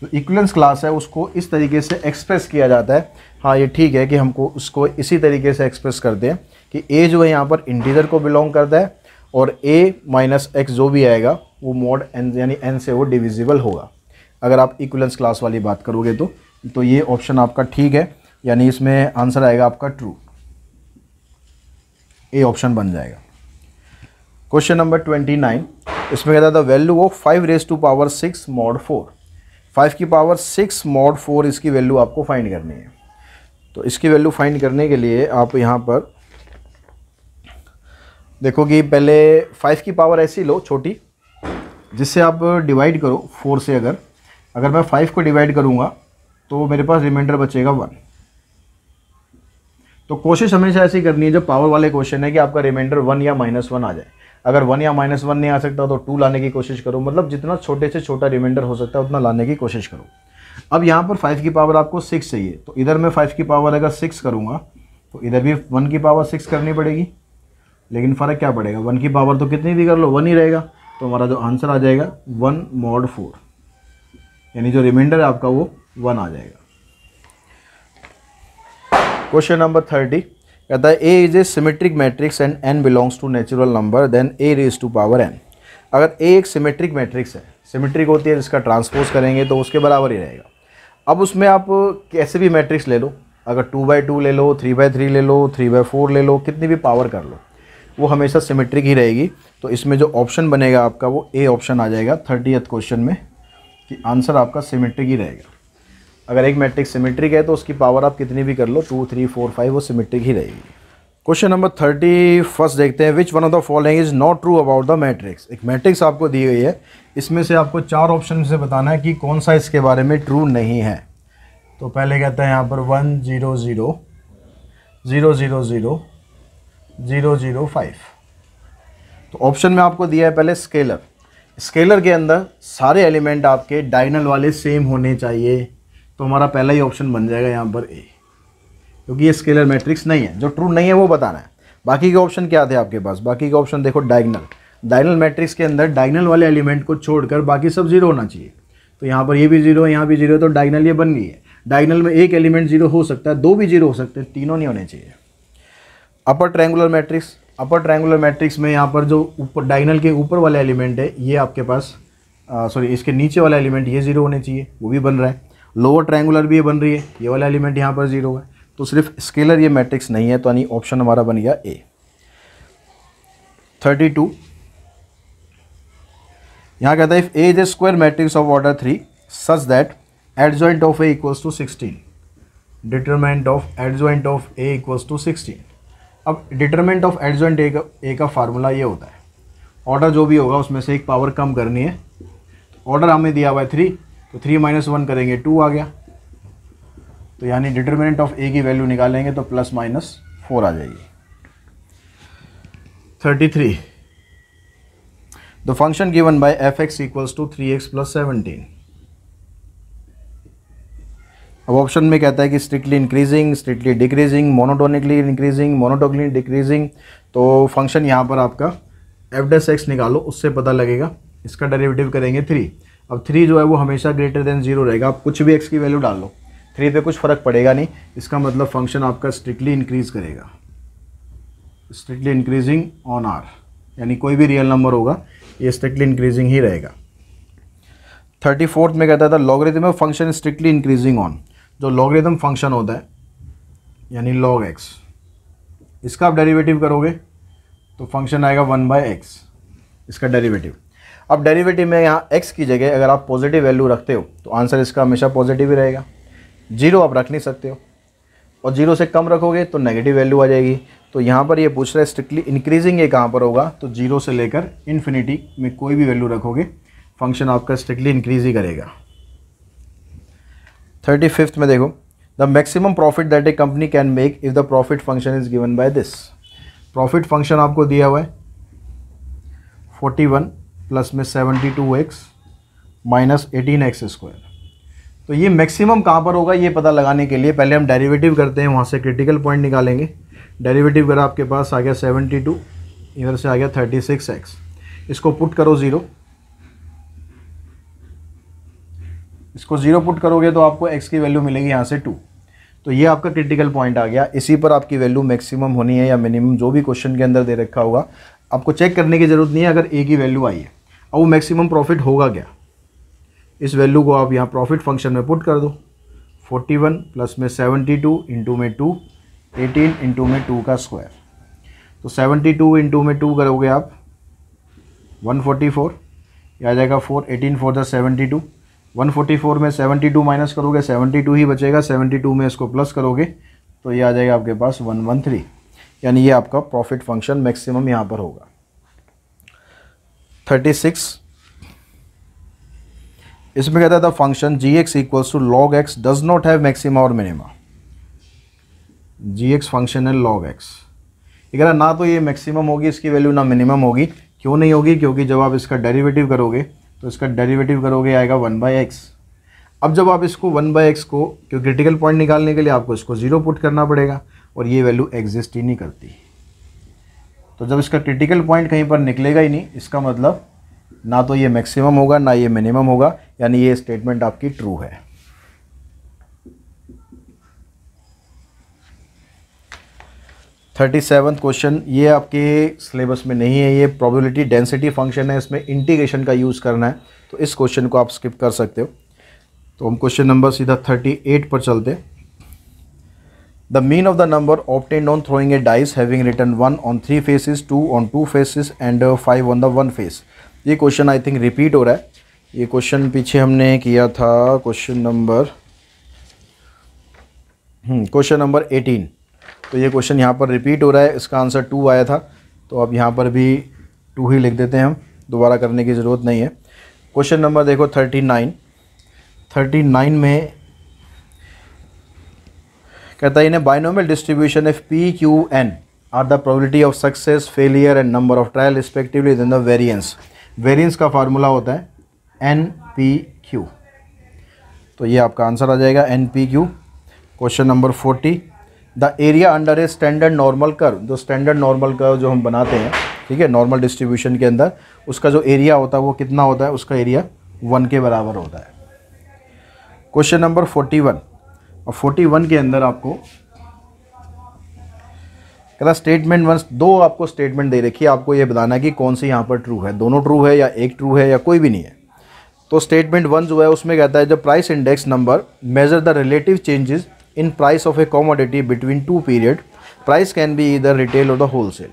तो इक्वलेंस क्लास है उसको इस तरीके से एक्सप्रेस किया जाता है हाँ ये ठीक है कि हमको उसको इसी तरीके से एक्सप्रेस करते हैं कि ए जो है यहाँ पर इंटीजर को बिलोंग करता है और ए माइनस एक्स जो भी आएगा वो मॉड एन यानी एन से वो डिविजिबल होगा अगर आप इक्वलेंस क्लास वाली बात करोगे तो तो ये ऑप्शन आपका ठीक है यानी इसमें आंसर आएगा आपका ट्रू ए ऑप्शन बन जाएगा क्वेश्चन नंबर ट्वेंटी नाइन इसमें कहता था value of five raise to power six mod four five की पावर सिक्स मॉड फोर इसकी वैल्यू आपको फाइंड करनी है तो इसकी वैल्यू फाइंड करने के लिए आप यहाँ पर कि पहले फाइव की पावर ऐसी लो छोटी जिससे आप डिवाइड करो फोर से अगर अगर मैं फाइव को डिवाइड करूँगा तो मेरे पास रिमाइंडर बचेगा वन तो कोशिश हमेशा ऐसी करनी है जो पावर वाले क्वेश्चन है कि आपका रिमाइंडर वन या माइनस वन आ जाए अगर वन या माइनस वन नहीं आ सकता तो टू लाने की कोशिश करो मतलब जितना छोटे से छोटा रिमाइंडर हो सकता है उतना लाने की कोशिश करो अब यहाँ पर फाइव की पावर आपको सिक्स चाहिए तो इधर मैं फाइव की पावर अगर सिक्स करूँगा तो इधर भी वन की पावर सिक्स करनी पड़ेगी लेकिन फ़र्क क्या पड़ेगा वन की पावर तो कितनी भी कर लो वन ही रहेगा तो हमारा जो आंसर आ जाएगा वन मॉड फोर यानी जो रिमाइंडर है आपका वो वन आ जाएगा क्वेश्चन नंबर थर्टी कहता है A is a symmetric matrix and N belongs to natural number then A raise to power N अगर ए एक सिमेट्रिक मैट्रिक्स है सिमेट्रिक होती है जिसका ट्रांसपोज करेंगे तो उसके बराबर ही रहेगा अब उसमें आप कैसे भी मैट्रिक्स ले लो अगर टू बाई टू ले लो थ्री बाई थ्री ले लो थ्री बाई फोर ले लो कितनी भी पावर कर लो वो हमेशा सिमेट्रिक ही रहेगी तो इसमें जो ऑप्शन बनेगा आपका वो ए ऑप्शन आ जाएगा थर्टी क्वेश्चन में कि आंसर आपका सिमेट्रिक ही रहेगा अगर एक मैट्रिक्स सिमेट्रिक है तो उसकी पावर आप कितनी भी कर लो टू थ्री फोर फाइव वो सिमेट्रिक ही रहेगी क्वेश्चन नंबर थर्टी फर्स्ट देखते हैं which one of the following is not true about the matrix एक मैट्रिक्स आपको दी गई है इसमें से आपको चार ऑप्शन से बताना है कि कौन सा इसके बारे में ट्रू नहीं है तो पहले कहते हैं यहाँ पर one zero zero zero zero zero zero zero five तो ऑप्शन में आपको दिया है पहले स्केलर स्केलर के अंदर सारे एलिमेंट आपके डाइनल वाले सेम होने चाहिए तो हमारा पहला ही ऑप्शन बन जाएगा यहाँ पर ए क्योंकि ये स्केलर मैट्रिक्स नहीं है जो ट्रू नहीं है वो बताना है बाकी के ऑप्शन क्या थे आपके पास बाकी के ऑप्शन देखो डाइगनल डाइगनल मैट्रिक्स के अंदर डाइगनल वाले एलिमेंट को छोड़कर बाकी सब जीरो होना चाहिए तो यहाँ पर ये भी जीरो है यहाँ भी जीरो है तो डायगनल ये बन गई है डायगनल में एक एलिमेंट जीरो हो सकता है दो भी जीरो हो सकते हैं तीनों नहीं होने चाहिए upper triangular matrix upper triangular matrix में यहाँ पर जो ऊपर डाइनल के ऊपर वाला एलिमेंट है ये आपके पास सॉरी इसके नीचे वाला एलिमेंट ये जीरो होने चाहिए वो भी बन रहा है लोअर ट्रायंगुलर भी ये बन रही है ये वाला एलिमेंट यहाँ पर जीरो है तो सिर्फ स्केलर ये मैट्रिक्स नहीं है तो यानी ऑप्शन हमारा बन गया ए थर्टी टू यहाँ कहता है if A is a square matrix of order three such that adjoint of A equals to sixteen determinant of adjoint of A equals to sixteen अब डिटरमेंट ऑफ एडजेंट ए का A का formula ये होता है order जो भी होगा उसमें से एक पावर कम करनी है ऑर्डर हमें दिया हुआ है थ्री तो थ्री माइनस वन करेंगे टू आ गया तो यानी डिटरमिनेंट ऑफ ए की वैल्यू निकालेंगे तो प्लस माइनस फोर आ जाएगी thirty three the function given by F X equals to three X plus seventeen अब ऑप्शन में कहता है कि strictly increasing strictly decreasing monotonically increasing monotonically decreasing तो फंक्शन यहाँ पर आपका एफ डेस एक्स निकालो उससे पता लगेगा इसका डेरिवेटिव करेंगे थ्री अब थ्री जो है वो हमेशा ग्रेटर देन जीरो रहेगा आप कुछ भी एक्स की वैल्यू डाल लो थ्री पे कुछ फ़र्क पड़ेगा नहीं इसका मतलब फंक्शन आपका स्ट्रिक्टली इंक्रीज़ करेगा स्ट्रिक्टली इंक्रीजिंग ऑन आर यानी कोई भी रियल नंबर होगा ये स्ट्रिक्टली इंक्रीजिंग ही रहेगा थर्टी फोर्थ में कहता था logarithm of function strictly increasing on जो लॉगरिथम फंक्शन होता है यानी लॉग एक्स इसका आप डेरिवेटिव करोगे तो फंक्शन आएगा वन बाय एक्स इसका डेरिवेटिव अब डेरिवेटिव में यहाँ एक्स की जगह अगर आप पॉजिटिव वैल्यू रखते हो तो आंसर इसका हमेशा पॉजिटिव ही रहेगा जीरो आप रख नहीं सकते हो और जीरो से कम रखोगे तो नेगेटिव वैल्यू आ जाएगी तो यहाँ पर ये पूछ रहा है स्ट्रिक्टली इंक्रीजिंग ये कहाँ पर होगा तो जीरो से लेकर इन्फिनिटी में कोई भी वैल्यू रखोगे फंक्शन आपका स्ट्रिक्टली इंक्रीज ही करेगा थर्टी फिफ्थ में देखो the maximum profit that a company can make if the profit function is given by this profit function आपको दिया हुआ है फोर्टी वन प्लस में seventy two X minus eighteen X square तो ये मैक्सिमम कहाँ पर होगा ये पता लगाने के लिए पहले हम डेरिवेटिव करते हैं वहाँ से क्रिटिकल पॉइंट निकालेंगे डेरिवेटिव अगर आपके पास आ गया सेवेंटी टू इधर से आ गया थर्टी सिक्स एक्स इसको पुट करो ज़ीरो इसको ज़ीरो पुट करोगे तो आपको एक्स की वैल्यू मिलेगी यहाँ से टू तो ये आपका क्रिटिकल पॉइंट आ गया इसी पर आपकी वैल्यू मैक्सिमम होनी है या मिनिमम जो भी क्वेश्चन के अंदर दे रखा होगा आपको चेक करने की ज़रूरत नहीं है अगर ए की वैल्यू आई है अब वो मैक्सिमम प्रॉफिट होगा क्या इस वैल्यू को आप यहाँ प्रॉफिट फंक्शन में पुट कर दो 41 प्लस में 72 टू इंटू में टू एटीन इंटू में टू का स्क्वायर तो 72 टू इंटू में टू करोगे आप 144 फोर्टी फोर आ जाएगा four eighteen four the seventy two 144 में 72 माइनस करोगे 72 ही बचेगा 72 में इसको प्लस करोगे तो ये आ जाएगा आपके पास 113 यानी ये आपका प्रॉफिट फंक्शन मैक्सिमम यहाँ पर होगा 36 इसमें कहता था function G X equals to log X does not have maxima और मिनिमा जी एक्स फंक्शन है लॉग एक्स ये कह रहा ना तो ये मैक्सिमम होगी इसकी वैल्यू ना मिनिमम होगी क्यों नहीं होगी क्योंकि जब आप इसका डेरिवेटिव करोगे तो इसका डेरिवेटिव करोगे आएगा वन बाई एक्स अब जब आप इसको वन बाई एक्स को क्योंकि क्रिटिकल पॉइंट निकालने के लिए आपको इसको ज़ीरो पुट करना पड़ेगा और ये वैल्यू एग्जिस्ट ही नहीं करती तो जब इसका क्रिटिकल पॉइंट कहीं पर निकलेगा ही नहीं इसका मतलब ना तो ये मैक्सिमम होगा ना ये मिनिमम होगा यानी ये स्टेटमेंट आपकी ट्रू है थर्टी सेवन क्वेश्चन ये आपके सिलेबस में नहीं है ये प्रोबेबिलिटी डेंसिटी फंक्शन है इसमें इंटीग्रेशन का यूज़ करना है तो इस क्वेश्चन को आप स्किप कर सकते हो तो हम क्वेश्चन नंबर सीधा थर्टी एट पर चलते the mean of the number obtained on throwing a dice having written one on three faces two on two faces and five on the one face ये question I think repeat हो रहा है ये question पीछे हमने किया था question number question number eighteen तो ये क्वेश्चन यहाँ पर रिपीट हो रहा है इसका आंसर टू आया था तो अब यहाँ पर भी टू ही लिख देते हैं हम दोबारा करने की ज़रूरत नहीं है क्वेश्चन नंबर देखो थर्टी नाइन थर्टी नाइन में कहता है इन्हें a binomial distribution if P Q N are the probability of success failure and number of trial respectively in the variance variance का फार्मूला होता है एन पी क्यू तो ये आपका आंसर आ जाएगा N P Q question number forty the area under a standard normal कर जो स्टैंडर्ड नॉर्मल कर जो हम बनाते हैं ठीक है नॉर्मल डिस्ट्रीब्यूशन के अंदर उसका जो एरिया होता है वो कितना होता है उसका एरिया वन के बराबर होता है क्वेश्चन नंबर फोर्टी वन और फोर्टी वन के अंदर आपको कहता स्टेटमेंट वन दो आपको स्टेटमेंट दे रखी है आपको ये बताना है कि कौन सी यहाँ पर ट्रू है दोनों ट्रू है या एक ट्रू है या कोई भी नहीं है तो स्टेटमेंट वन जो है उसमें कहता है जो price index number measure the relative changes price of a commodity between two period price can be either retail और द होल सेल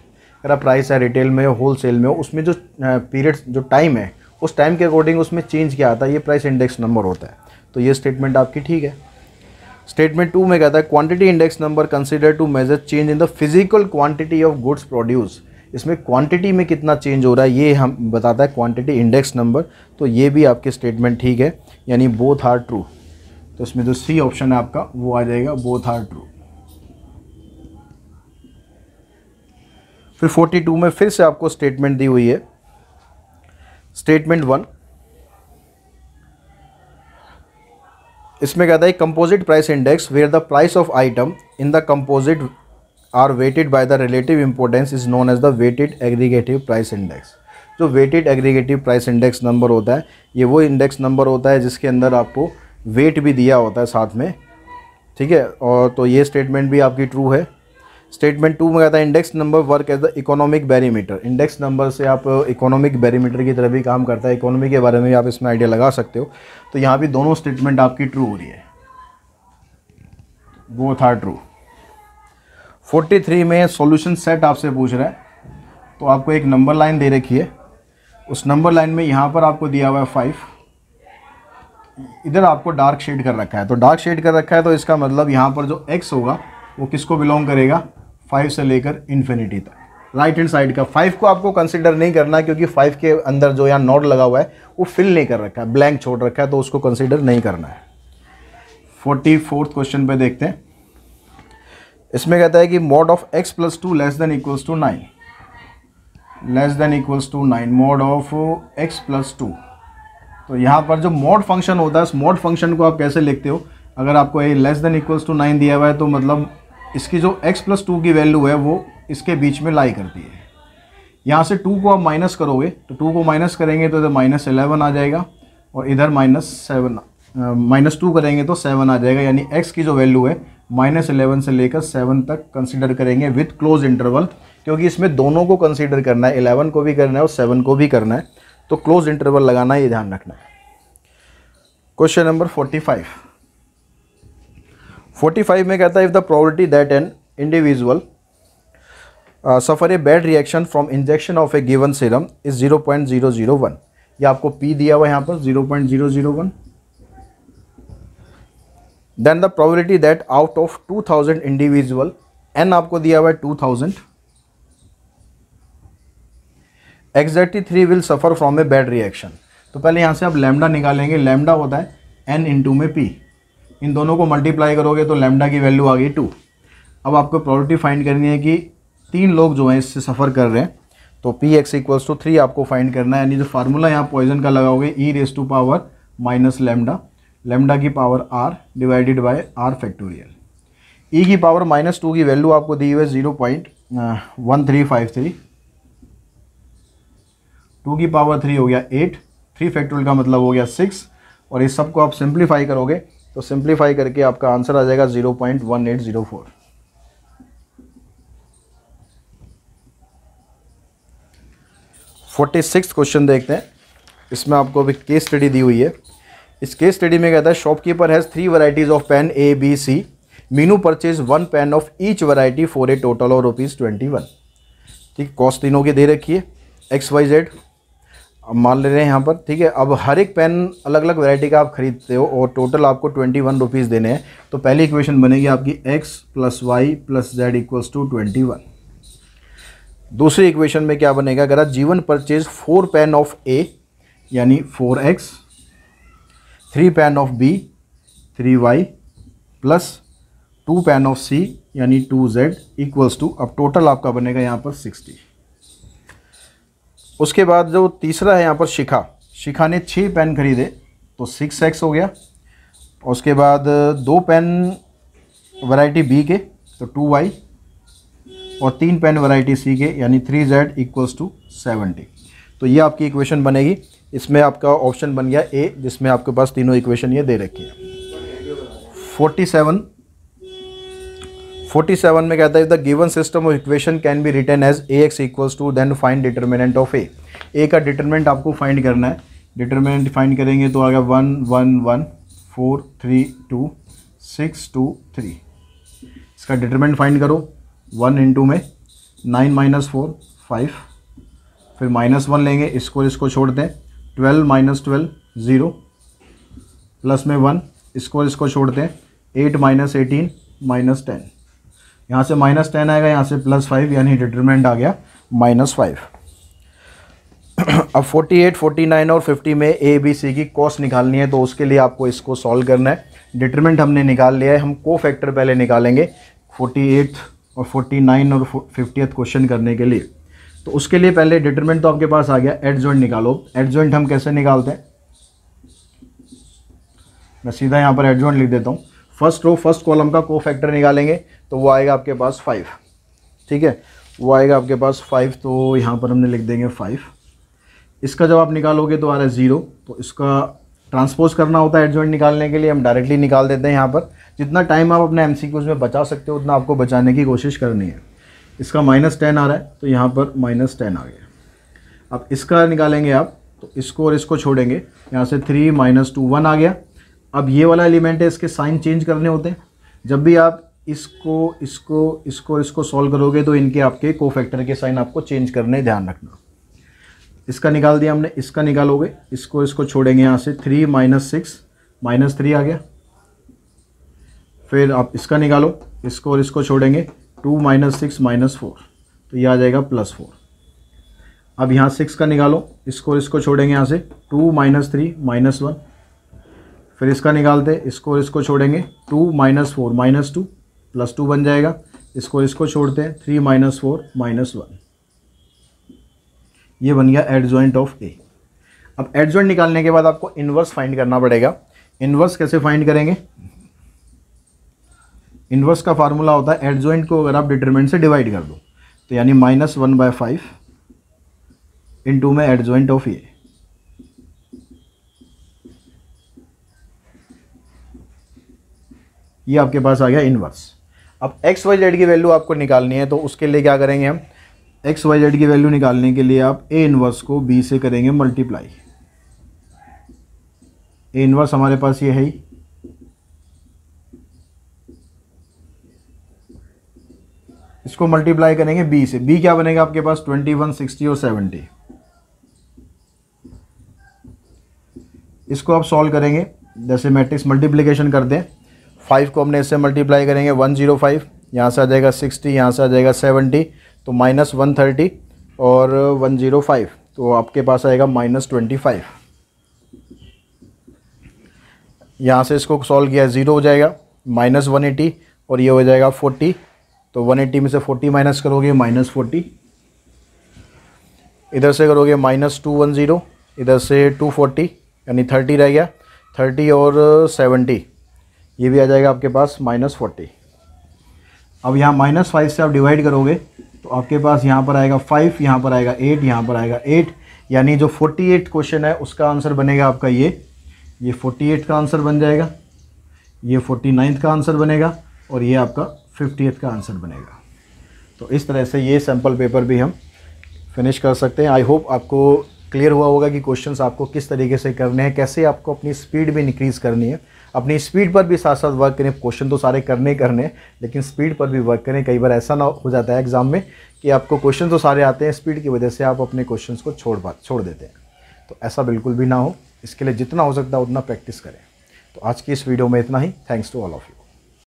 अगर आप प्राइस है रिटेल में होल सेल में उसमें जो पीरियड जो टाइम है उस टाइम के अकॉर्डिंग उसमें चेंज क्या आता है ये प्राइस इंडेक्स नंबर होता है तो ये स्टेटमेंट आपकी ठीक है स्टेटमेंट टू में कहता है quantity index number consider to measure change in the physical quantity of goods produce इसमें क्वांटिटी में कितना चेंज हो रहा है ये हम बताता है क्वांटिटी इंडेक्स नंबर तो ये भी आपके स्टेटमेंट ठीक है यानी बोथ आर ट्रू तो इसमें जो सी ऑप्शन है आपका वो आ जाएगा बोथ आर ट्रू फिर 42 में फिर से आपको स्टेटमेंट दी हुई है स्टेटमेंट वन इसमें कहता है composite price index where the price of item in the composite are weighted by the relative importance is known as the weighted aggregative price index जो weighted aggregative price index number होता है ये वो index number होता है जिसके अंदर आपको वेट भी दिया होता है साथ में ठीक है और तो ये स्टेटमेंट भी आपकी ट्रू है स्टेटमेंट टू में कहता है index number work as the economic barometer index number से आप इकोनॉमिक बैरीमीटर की तरह भी काम करता है इकोनॉमी के बारे में भी आप इसमें आइडिया लगा सकते हो तो यहाँ भी दोनों स्टेटमेंट आपकी ट्रू हो रही है वो था ट्रू 43 में सॉल्यूशन सेट आपसे पूछ रहा है तो आपको एक नंबर लाइन दे रखी है उस नंबर लाइन में यहाँ पर आपको दिया हुआ है फाइव इधर आपको डार्क शेड कर रखा है तो डार्क शेड कर रखा है तो इसका मतलब यहाँ पर जो एक्स होगा वो किसको बिलोंग करेगा फाइव से लेकर इन्फिनिटी तक राइट हैंड साइड का फाइव को आपको कंसिडर नहीं करना क्योंकि फाइव के अंदर जो यहाँ नॉट लगा हुआ है वो फिल नहीं कर रखा है ब्लैंक छोड़ रखा है तो उसको कंसिडर नहीं करना है फोर्टी फोर्थ क्वेश्चन पे देखते हैं इसमें कहता है कि mod of X plus two less than equals to nine less than equals to nine mod of X plus two तो यहाँ पर जो मोड फंक्शन होता है उस मोड फंक्शन को आप कैसे लिखते हो अगर आपको A less than equals to nine दिया हुआ है तो मतलब इसकी जो एक्स प्लस टू की वैल्यू है वो इसके बीच में लाई करती है यहाँ से टू को आप माइनस करोगे तो टू को माइनस करेंगे तो इधर माइनस इलेवन आ जाएगा और इधर माइनस सेवन माइनस टू करेंगे तो सेवन आ जाएगा यानी एक्स की जो वैल्यू है माइनस इलेवन से लेकर सेवन तक कंसिडर करेंगे विथ क्लोज इंटरवल क्योंकि इसमें दोनों को कंसिडर करना है इलेवन को भी करना है और सेवन को भी करना है तो क्लोज इंटरवल लगाना ये ध्यान रखना है question number forty five forty five में कहता है if the probability that an individual suffer a bad reaction from injection of a given serum is zero point zero zero one ये आपको पी दिया हुआ है यहाँ पर zero point zero zero one then the probability that out of two thousand individual N आपको दिया हुआ है two thousand exactly three will suffer from A bad reaction तो पहले यहाँ से आप लेमडा निकालेंगे लेमडा होता है एन इंटू में पी इन दोनों को मल्टीप्लाई करोगे तो लेमडा की वैल्यू आ गई टू अब आपको प्रॉपर्टी फाइंड करनी है कि तीन लोग जो हैं इससे सफ़र कर रहे हैं तो P X equals to three आपको फाइंड करना है यानी जो फार्मूला यहाँ पॉइजन का लगाओगे E raise to power minus lambda lambda की power R divided by R factorial E की पावर माइनस टू की वैल्यू आपको दी हुई है zero point one three five three two की पावर थ्री हो गया एट थ्री फैक्टोरियल का मतलब हो गया सिक्स और इस सबको आप सिंप्लीफाई करोगे तो सिंप्लीफाई करके आपका आंसर आ जाएगा zero point one eight zero four forty six question देखते हैं इसमें आपको अभी केस स्टडी दी हुई है इस केस स्टडी में कहता है shopkeeper has three varieties of pen A B C Meenu purchase one pen of each variety for a total और रुपीज़ ट्वेंटी वन ठीक कॉस्ट तीनों की दे रखी है एक्स वाई जेड अब मान ले रहे हैं यहाँ पर ठीक है अब हर एक पेन अलग अलग वैरायटी का आप खरीदते हो और टोटल आपको ट्वेंटी वन रुपीज़ देने हैं तो पहली इक्वेशन बनेगी आपकी X plus Y plus Z equals to twenty one दूसरी इक्वेशन में क्या बनेगा अगर आप Jeevan purchase four pen of A यानी four X three pen of B three Y plus two pen of C यानी टू जेड इक्वल्स टू अब total आपका बनेगा यहाँ पर सिक्सटी उसके बाद जो तीसरा है यहाँ पर शिखा शिखा ने छः पेन खरीदे तो सिक्स एक्स हो गया उसके बाद दो पेन वैरायटी बी के तो टू वाई और तीन पेन वैरायटी सी के यानी three Z equals to seventy तो ये आपकी इक्वेशन बनेगी इसमें आपका ऑप्शन बन गया ए जिसमें आपके पास तीनों इक्वेशन ये दे रखी है फोर्टी सेवन फोर्टी सेवन में कहता है the given system of equation can be written as A X equals to then find determinant of A A का डिटर्मिनेंट आपको फाइंड करना है डिटर्मिनेंट फाइंड करेंगे तो आ गया one one one four three two six two three इसका determinant find करो वन इंटू में नाइन माइनस फोर फाइव फिर माइनस वन लेंगे इसको इसको छोड़ दें twelve minus twelve zero plus में वन इसको इसको छोड़ दें eight minus eighteen minus ten यहाँ से माइनस टेन आएगा यहाँ से प्लस फाइव यानी डिटरमेंट आ गया माइनस फाइव अब फोर्टी एट फोर्टी नाइन और फिफ्टी में ए बी सी की कॉस्ट निकालनी है तो उसके लिए आपको इसको सॉल्व करना है डिटरमेंट हमने निकाल लिया है हम को फैक्टर पहले निकालेंगे 48 और नाइन और एथ क्वेश्चन करने के लिए तो उसके लिए पहले डिटरमेंट तो आपके पास आ गया एड जॉइंट निकालो एड जॉइंट हम कैसे निकालते हैं मैं सीधा यहाँ पर एड जॉइंट लिख देता हूँ फर्स्ट रो फर्स्ट कॉलम का को फैक्टर निकालेंगे तो वो आएगा आपके पास फाइव ठीक है वो आएगा आपके पास फाइव तो यहाँ पर हमने लिख देंगे फाइव इसका जब आप निकालोगे तो आ रहा है ज़ीरो तो इसका ट्रांसपोज करना होता है एडजॉइंट निकालने के लिए हम डायरेक्टली निकाल देते हैं यहाँ पर जितना टाइम आप अपने एम में बचा सकते हो उतना आपको बचाने की कोशिश करनी है इसका माइनस टेन आ रहा है तो यहाँ पर माइनस टेन आ गया अब इसका निकालेंगे आप तो इसको और इसको छोड़ेंगे यहाँ से थ्री माइनस टू वन आ गया अब ये वाला एलिमेंट है इसके साइन चेंज करने होते हैं जब भी आप इसको इसको इसको इसको सॉल्व करोगे तो इनके आपके को फैक्टर के साइन आपको चेंज करने ध्यान रखना इसका निकाल दिया हमने इसका निकालोगे इसको इसको छोड़ेंगे यहाँ से three minus six minus three आ गया फिर आप इसका निकालो इसको और इसको छोड़ेंगे two minus six minus four तो ये आ जाएगा प्लस फोर अब यहाँ सिक्स का निकालो इसको और इसको छोड़ेंगे यहाँ से two minus three minus one फिर इसका निकालते इसको और इसको छोड़ेंगे two minus four minus two plus two बन जाएगा इसको इसको छोड़ते हैं three minus four minus one ये बन गया एड ज्वाइंट ऑफ ए अब एड ज्वाइंट निकालने के बाद आपको इन्वर्स फाइंड करना पड़ेगा इन्वर्स कैसे फाइंड करेंगे इन्वर्स का फार्मूला होता है एड ज्वाइंट को अगर आप डिटरमिनेंट से डिवाइड कर दो तो यानी minus one by five into में एड ज्वाइंट ऑफ ए ये आपके पास आ गया इनवर्स अब एक्स वाई जेड की वैल्यू आपको निकालनी है तो उसके लिए क्या करेंगे हम एक्स वाई जेड की वैल्यू निकालने के लिए आप ए इनवर्स को बी से करेंगे मल्टीप्लाई ए इनवर्स हमारे पास ये है ही इसको मल्टीप्लाई करेंगे बी से बी क्या बनेगा आपके पास ट्वेंटी वन सिक्सटी और सेवेंटी इसको आप सॉल्व करेंगे जैसे मैट्रिक्स मल्टीप्लिकेशन कर दें फाइव को हमने इससे मल्टीप्लाई करेंगे वन जीरो फाइव यहाँ से आ जाएगा सिक्सटी यहाँ से आ जाएगा सेवेंटी तो माइनस वन थर्टी और वन ज़ीरो फाइव तो आपके पास आएगा माइनस ट्वेंटी फाइव यहाँ से इसको सॉल्व किया ज़ीरो हो जाएगा माइनस वन एटी और ये हो जाएगा फोर्टी तो वन एटी में से फोर्टी माइनस करोगे माइनस फोर्टी इधर से करोगे माइनस टू वन ज़ीरो इधर से टू फोर्टी यानी थर्टी रह गया थर्टी और सेवेंटी ये भी आ जाएगा आपके पास माइनस फोर्टी अब यहाँ माइनस फाइव से आप डिवाइड करोगे तो आपके पास यहाँ पर आएगा फाइव यहाँ पर आएगा एट यहाँ पर आएगा एट यानी जो फोर्टी एट क्वेश्चन है उसका आंसर बनेगा आपका ये ये फोर्टी एट का आंसर बन जाएगा ये फोर्टी नाइन्थ का आंसर बनेगा और ये आपका फिफ्टी का आंसर बनेगा तो इस तरह से ये सैम्पल पेपर भी हम फिनिश कर सकते हैं आई होप आपको क्लियर हुआ होगा कि क्वेश्चंस आपको किस तरीके से करने हैं कैसे आपको अपनी स्पीड भी इंक्रीज़ करनी है अपनी स्पीड पर भी साथ साथ वर्क करें क्वेश्चन तो सारे करने करने लेकिन स्पीड पर भी वर्क करें कई बार ऐसा ना हो जाता है एग्ज़ाम में कि आपको क्वेश्चन तो सारे आते हैं स्पीड की वजह से आप अपने क्वेश्चन को छोड़ पा छोड़ देते हैं तो ऐसा बिल्कुल भी ना हो इसके लिए जितना हो सकता है उतना प्रैक्टिस करें तो आज की इस वीडियो में इतना ही thanks to all of you